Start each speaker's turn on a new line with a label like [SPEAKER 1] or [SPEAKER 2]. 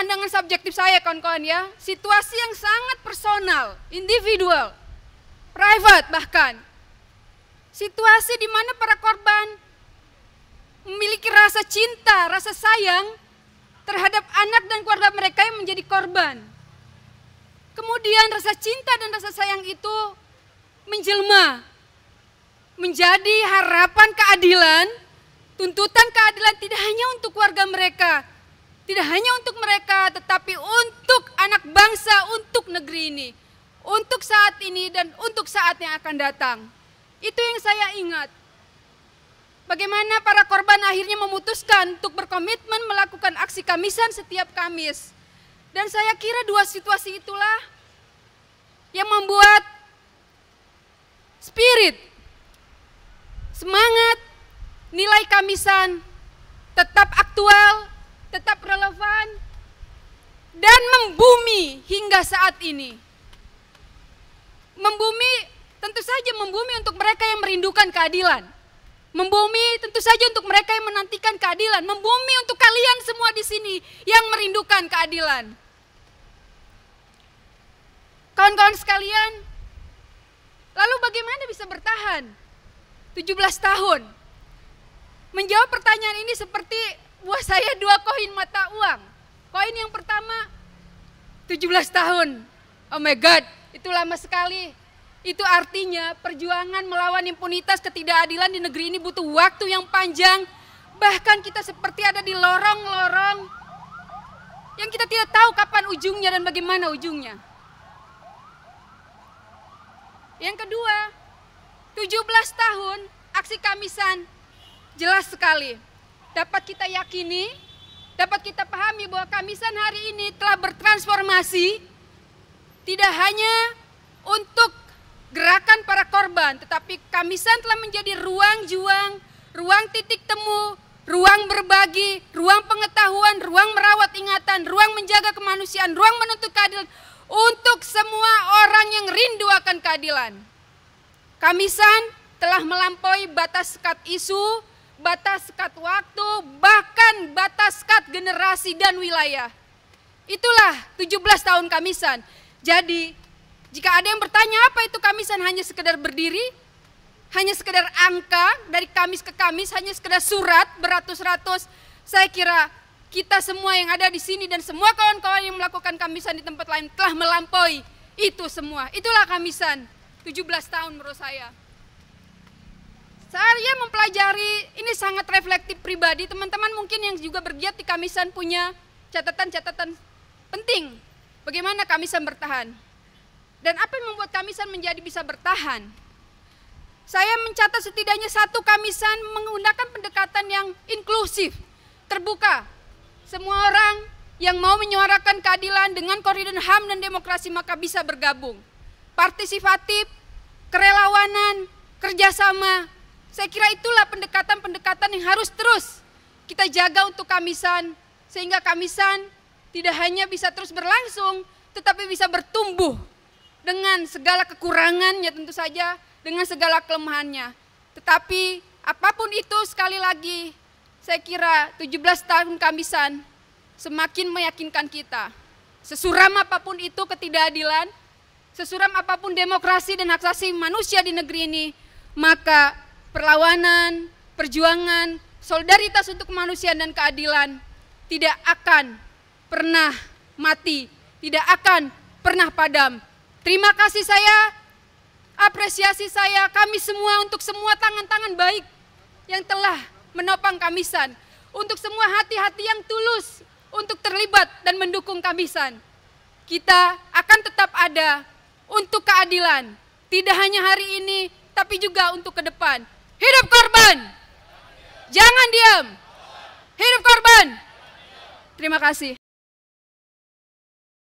[SPEAKER 1] pandangan subjektif saya kawan-kawan ya, situasi yang sangat personal, individual, private bahkan. Situasi di mana para korban memiliki rasa cinta, rasa sayang terhadap anak dan keluarga mereka yang menjadi korban. Kemudian rasa cinta dan rasa sayang itu menjelma menjadi harapan keadilan, tuntutan keadilan tidak hanya untuk keluarga mereka, tidak hanya untuk mereka, tetapi untuk anak bangsa, untuk negeri ini, untuk saat ini, dan untuk saat yang akan datang. Itu yang saya ingat. Bagaimana para korban akhirnya memutuskan untuk berkomitmen melakukan aksi kamisan setiap Kamis. Dan saya kira dua situasi itulah yang membuat spirit, semangat, nilai kamisan tetap aktual hingga saat ini. Membumi tentu saja membumi untuk mereka yang merindukan keadilan. Membumi tentu saja untuk mereka yang menantikan keadilan. Membumi untuk kalian semua di sini yang merindukan keadilan. Kawan-kawan sekalian, lalu bagaimana bisa bertahan 17 tahun? Menjawab pertanyaan ini seperti buah saya dua koin mata uang. Koin yang pertama 17 tahun. Oh my God, itu lama sekali. Itu artinya perjuangan melawan impunitas ketidakadilan di negeri ini butuh waktu yang panjang. Bahkan kita seperti ada di lorong-lorong yang kita tidak tahu kapan ujungnya dan bagaimana ujungnya. Yang kedua, 17 tahun aksi kamisan jelas sekali dapat kita yakini, dapat kita pahami kami bahwa Kamisan hari ini telah bertransformasi tidak hanya untuk gerakan para korban, tetapi Kamisan telah menjadi ruang juang, ruang titik temu, ruang berbagi, ruang pengetahuan, ruang merawat ingatan, ruang menjaga kemanusiaan, ruang menuntut keadilan untuk semua orang yang rindu akan keadilan. Kamisan telah melampaui batas sekat isu, batas kat waktu, bahkan batas kat generasi dan wilayah. Itulah 17 tahun Kamisan. Jadi, jika ada yang bertanya apa itu Kamisan hanya sekedar berdiri, hanya sekedar angka dari Kamis ke Kamis, hanya sekedar surat beratus-ratus, saya kira kita semua yang ada di sini dan semua kawan-kawan yang melakukan Kamisan di tempat lain telah melampaui itu semua. Itulah Kamisan 17 tahun menurut saya. Saya mempelajari, ini sangat reflektif pribadi, teman-teman mungkin yang juga bergiat di Kamisan punya catatan-catatan penting. Bagaimana Kamisan bertahan? Dan apa yang membuat Kamisan menjadi bisa bertahan? Saya mencatat setidaknya satu Kamisan menggunakan pendekatan yang inklusif, terbuka. Semua orang yang mau menyuarakan keadilan dengan koridor HAM dan demokrasi maka bisa bergabung. Partisipatif, kerelawanan, kerjasama, saya kira itulah pendekatan-pendekatan yang harus terus kita jaga untuk kamisan, sehingga kamisan tidak hanya bisa terus berlangsung, tetapi bisa bertumbuh dengan segala kekurangannya tentu saja, dengan segala kelemahannya. Tetapi apapun itu sekali lagi, saya kira 17 tahun kamisan semakin meyakinkan kita. Sesuram apapun itu ketidakadilan, sesuram apapun demokrasi dan hak asasi manusia di negeri ini, maka perlawanan, perjuangan, solidaritas untuk kemanusiaan dan keadilan tidak akan pernah mati, tidak akan pernah padam. Terima kasih saya, apresiasi saya, kami semua untuk semua tangan-tangan baik yang telah menopang kamisan, untuk semua hati-hati yang tulus untuk terlibat dan mendukung kamisan. Kita akan tetap ada untuk keadilan, tidak hanya hari ini, tapi juga untuk ke depan. Hidup korban. Jangan diam. Hidup korban. Terima kasih.